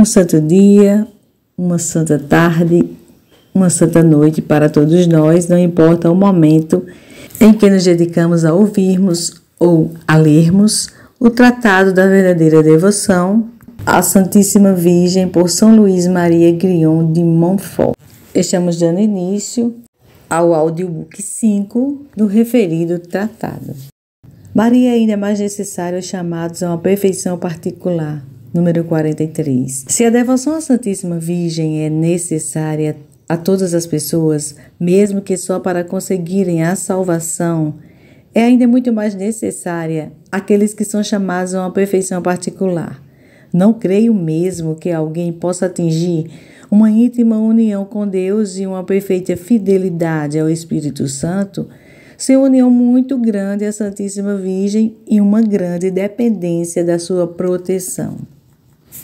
Um santo dia, uma santa tarde, uma santa noite para todos nós, não importa o momento em que nos dedicamos a ouvirmos ou a lermos o Tratado da Verdadeira Devoção à Santíssima Virgem por São Luís Maria Grion de Montfort. Estamos dando início ao audiobook 5 do referido tratado. Maria ainda é mais necessário chamados a uma perfeição particular, número 43. Se a devoção à Santíssima Virgem é necessária a todas as pessoas, mesmo que só para conseguirem a salvação, é ainda muito mais necessária àqueles que são chamados a uma perfeição particular. Não creio mesmo que alguém possa atingir uma íntima união com Deus e uma perfeita fidelidade ao Espírito Santo sem união muito grande à Santíssima Virgem e uma grande dependência da sua proteção.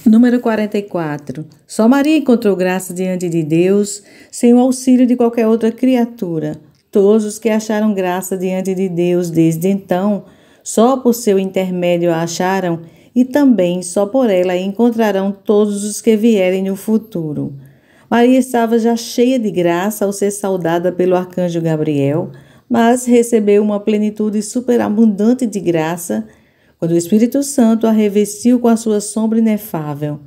Número 44. Só Maria encontrou graça diante de Deus, sem o auxílio de qualquer outra criatura. Todos os que acharam graça diante de Deus desde então, só por seu intermédio a acharam, e também só por ela encontrarão todos os que vierem no futuro. Maria estava já cheia de graça ao ser saudada pelo arcanjo Gabriel, mas recebeu uma plenitude superabundante de graça quando o Espírito Santo a revestiu com a sua sombra inefável.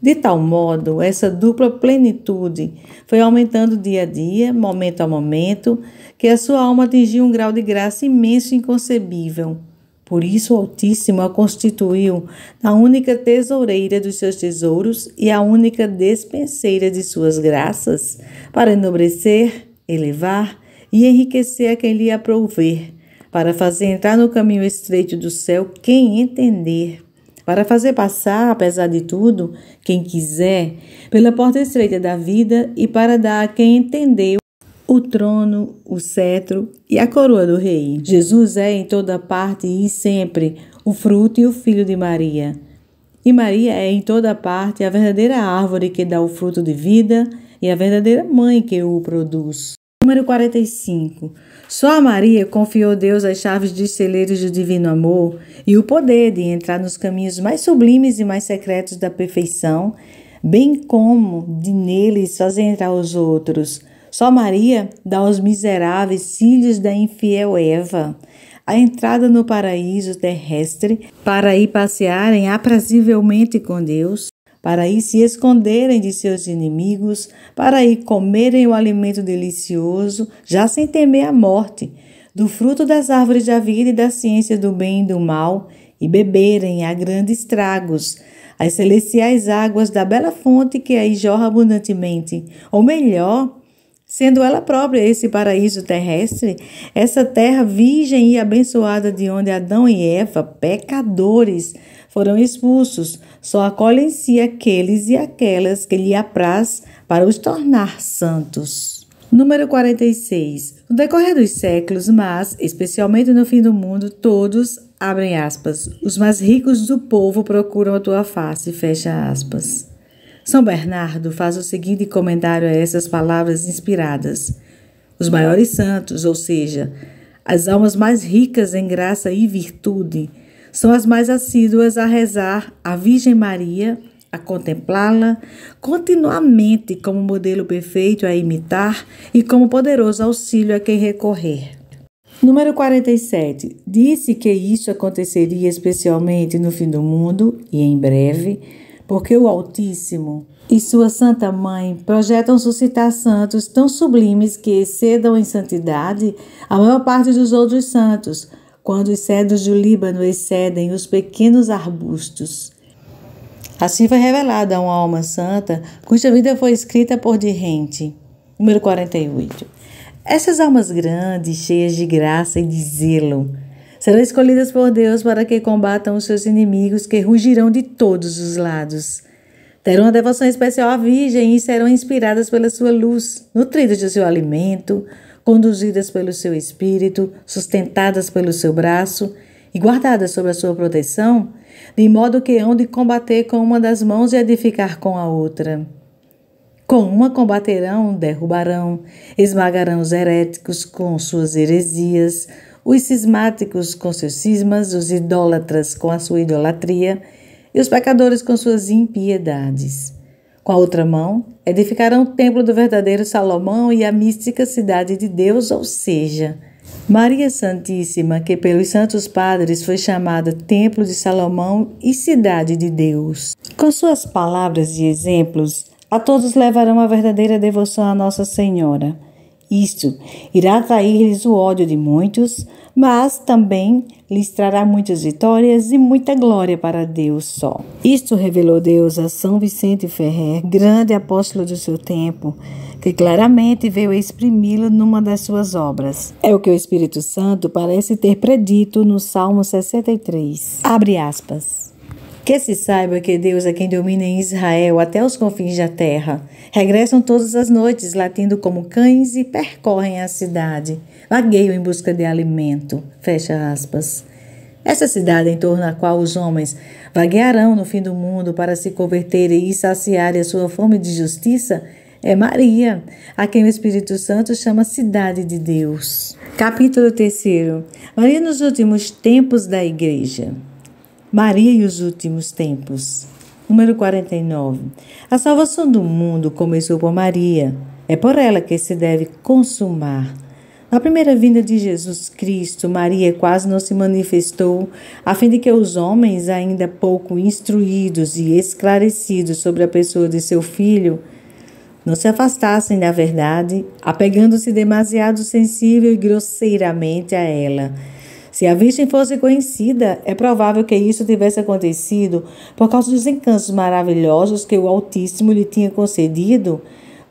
De tal modo, essa dupla plenitude foi aumentando dia a dia, momento a momento, que a sua alma atingiu um grau de graça imenso e inconcebível. Por isso, o Altíssimo a constituiu a única tesoureira dos seus tesouros e a única despenseira de suas graças, para enobrecer, elevar e enriquecer a quem lhe aprover para fazer entrar no caminho estreito do céu quem entender, para fazer passar, apesar de tudo, quem quiser, pela porta estreita da vida e para dar a quem entendeu o trono, o cetro e a coroa do rei. Jesus é em toda parte e sempre o fruto e o filho de Maria. E Maria é em toda parte a verdadeira árvore que dá o fruto de vida e a verdadeira mãe que o produz. Número 45. Só a Maria confiou a Deus as chaves de celeiros do divino amor e o poder de entrar nos caminhos mais sublimes e mais secretos da perfeição, bem como de neles fazer entrar os outros. Só Maria dá aos miseráveis cílios da infiel Eva a entrada no paraíso terrestre para ir passearem aprazivelmente com Deus para aí se esconderem de seus inimigos, para aí comerem o alimento delicioso, já sem temer a morte, do fruto das árvores da vida e da ciência do bem e do mal, e beberem a grandes tragos as celestiais águas da bela fonte que aí jorra abundantemente, ou melhor, sendo ela própria esse paraíso terrestre, essa terra virgem e abençoada de onde Adão e Eva, pecadores, foram expulsos, só acolhe em si aqueles e aquelas que lhe apraz para os tornar santos. Número 46. No decorrer dos séculos, mas especialmente no fim do mundo, todos, abrem aspas, os mais ricos do povo procuram a tua face, fecha aspas. São Bernardo faz o seguinte comentário a essas palavras inspiradas. Os maiores santos, ou seja, as almas mais ricas em graça e virtude, são as mais assíduas a rezar a Virgem Maria, a contemplá-la continuamente como modelo perfeito a imitar e como poderoso auxílio a quem recorrer. Número 47. Disse que isso aconteceria especialmente no fim do mundo e em breve, porque o Altíssimo e sua Santa Mãe projetam suscitar santos tão sublimes que excedam em santidade a maior parte dos outros santos, quando os cedros do Líbano excedem os pequenos arbustos. Assim foi revelada uma alma santa cuja vida foi escrita por Rente. Número 48. Essas almas grandes, cheias de graça e de zelo, serão escolhidas por Deus para que combatam os seus inimigos que rugirão de todos os lados. Terão uma devoção especial à Virgem e serão inspiradas pela sua luz, nutridas de seu alimento, conduzidas pelo seu espírito, sustentadas pelo seu braço e guardadas sob a sua proteção, de modo que hão de combater com uma das mãos e edificar com a outra. Com uma combaterão, derrubarão, esmagarão os heréticos com suas heresias, os cismáticos com seus cismas, os idólatras com a sua idolatria e os pecadores com suas impiedades. Com a outra mão, edificarão o templo do verdadeiro Salomão e a mística cidade de Deus, ou seja, Maria Santíssima, que pelos santos padres foi chamada Templo de Salomão e Cidade de Deus. Com suas palavras e exemplos, a todos levarão a verdadeira devoção à Nossa Senhora. Isto irá atrair-lhes o ódio de muitos, mas também lhes trará muitas vitórias e muita glória para Deus só. Isto revelou Deus a São Vicente Ferrer, grande apóstolo do seu tempo, que claramente veio exprimi-lo numa das suas obras. É o que o Espírito Santo parece ter predito no Salmo 63. Abre aspas. Que se saiba que Deus é quem domina em Israel até os confins da terra. Regressam todas as noites, latindo como cães e percorrem a cidade. Vagueiam em busca de alimento. Fecha aspas. Essa cidade em torno da qual os homens vaguearão no fim do mundo para se converterem e saciarem a sua fome de justiça é Maria, a quem o Espírito Santo chama Cidade de Deus. Capítulo 3 Maria nos últimos tempos da Igreja. Maria e os últimos tempos. Número 49. A salvação do mundo começou por Maria. É por ela que se deve consumar. Na primeira vinda de Jesus Cristo, Maria quase não se manifestou, a fim de que os homens, ainda pouco instruídos e esclarecidos sobre a pessoa de seu filho, não se afastassem da verdade, apegando-se demasiado sensível e grosseiramente a ela se a Virgem fosse conhecida, é provável que isso tivesse acontecido por causa dos encantos maravilhosos que o Altíssimo lhe tinha concedido,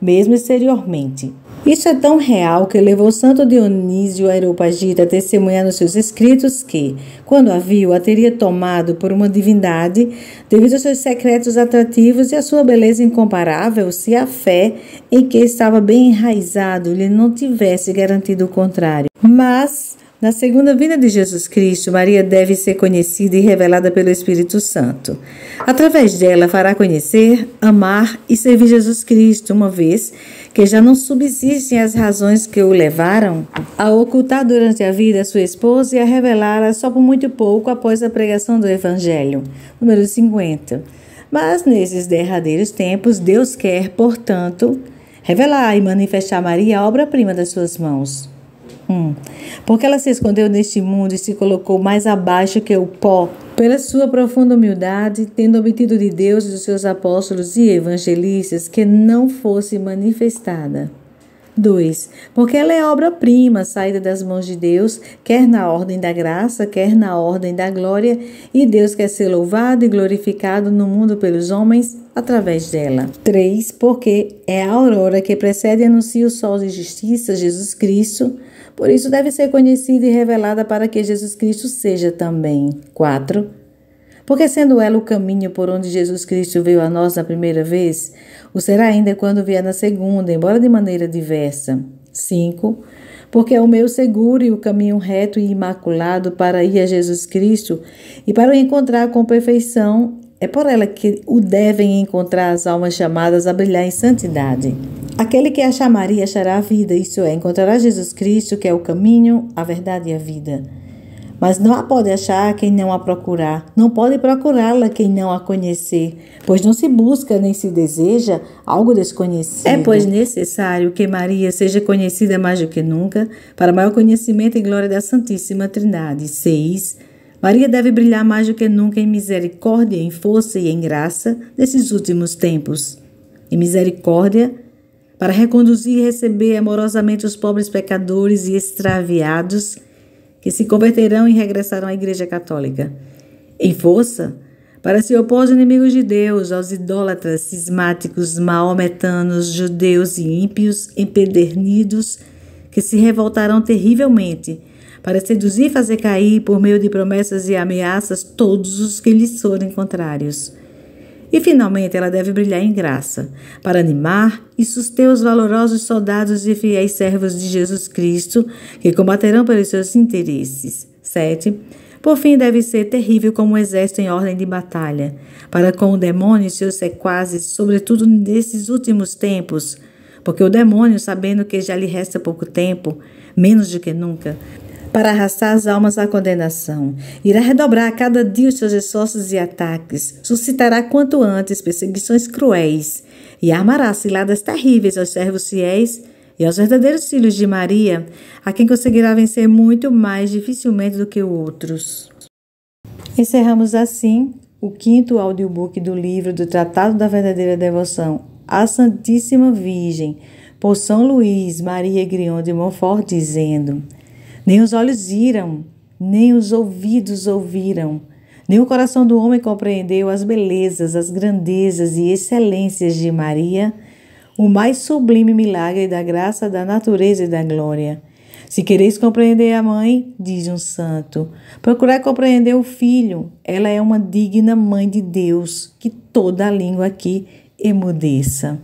mesmo exteriormente. Isso é tão real que levou Santo Dionísio Areopagita a testemunhar nos seus escritos que, quando a viu, a teria tomado por uma divindade devido aos seus secretos atrativos e à sua beleza incomparável, se a fé em que estava bem enraizado lhe não tivesse garantido o contrário. Mas na segunda vinda de Jesus Cristo, Maria deve ser conhecida e revelada pelo Espírito Santo. Através dela, fará conhecer, amar e servir Jesus Cristo, uma vez que já não subsistem as razões que o levaram a ocultar durante a vida a sua esposa e a revelá-la só por muito pouco após a pregação do Evangelho. Número 50. Mas nesses derradeiros tempos, Deus quer, portanto, revelar e manifestar Maria a obra-prima das suas mãos. Hum. Porque ela se escondeu neste mundo e se colocou mais abaixo que o pó. Pela sua profunda humildade, tendo obtido de Deus e dos seus apóstolos e evangelistas que não fosse manifestada. 2. Porque ela é obra-prima, saída das mãos de Deus, quer na ordem da graça, quer na ordem da glória, e Deus quer ser louvado e glorificado no mundo pelos homens através dela. 3. Porque é a aurora que precede e anuncia o sol de justiça, Jesus Cristo por isso deve ser conhecida e revelada para que Jesus Cristo seja também. 4. Porque sendo ela o caminho por onde Jesus Cristo veio a nós na primeira vez, o será ainda quando vier na segunda, embora de maneira diversa. 5. Porque é o meu seguro e o caminho reto e imaculado para ir a Jesus Cristo e para o encontrar com perfeição é por ela que o devem encontrar as almas chamadas a brilhar em santidade. Aquele que a chamaria achará a vida, isso é, encontrará Jesus Cristo, que é o caminho, a verdade e a vida. Mas não a pode achar quem não a procurar, não pode procurá-la quem não a conhecer, pois não se busca nem se deseja algo desconhecido. É, pois, necessário que Maria seja conhecida mais do que nunca, para maior conhecimento e glória da Santíssima Trindade. 6. Maria deve brilhar mais do que nunca em misericórdia, em força e em graça nesses últimos tempos. Em misericórdia, para reconduzir e receber amorosamente os pobres pecadores e extraviados que se converterão e regressarão à Igreja Católica. Em força, para se opor aos inimigos de Deus, aos idólatras, cismáticos, maometanos, judeus e ímpios, empedernidos, que se revoltarão terrivelmente para seduzir e fazer cair por meio de promessas e ameaças todos os que lhes forem contrários. E finalmente ela deve brilhar em graça, para animar e suster os valorosos soldados e fiéis servos de Jesus Cristo, que combaterão pelos seus interesses. 7. Por fim, deve ser terrível como um exército em ordem de batalha, para com o demônio e seus sequazes, sobretudo nesses últimos tempos, porque o demônio, sabendo que já lhe resta pouco tempo, menos do que nunca, para arrastar as almas à condenação. Irá redobrar a cada dia os seus esforços e ataques, suscitará quanto antes perseguições cruéis e armará ciladas terríveis aos servos fiéis e aos verdadeiros filhos de Maria, a quem conseguirá vencer muito mais dificilmente do que outros. Encerramos assim o quinto audiobook do livro do Tratado da Verdadeira Devoção à Santíssima Virgem, por São Luís Maria Grion de Montfort, dizendo. Nem os olhos viram, nem os ouvidos ouviram, nem o coração do homem compreendeu as belezas, as grandezas e excelências de Maria, o mais sublime milagre da graça, da natureza e da glória. Se quereis compreender a mãe, diz um santo, procurai compreender o filho. Ela é uma digna mãe de Deus, que toda a língua aqui emudeça.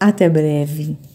Até breve.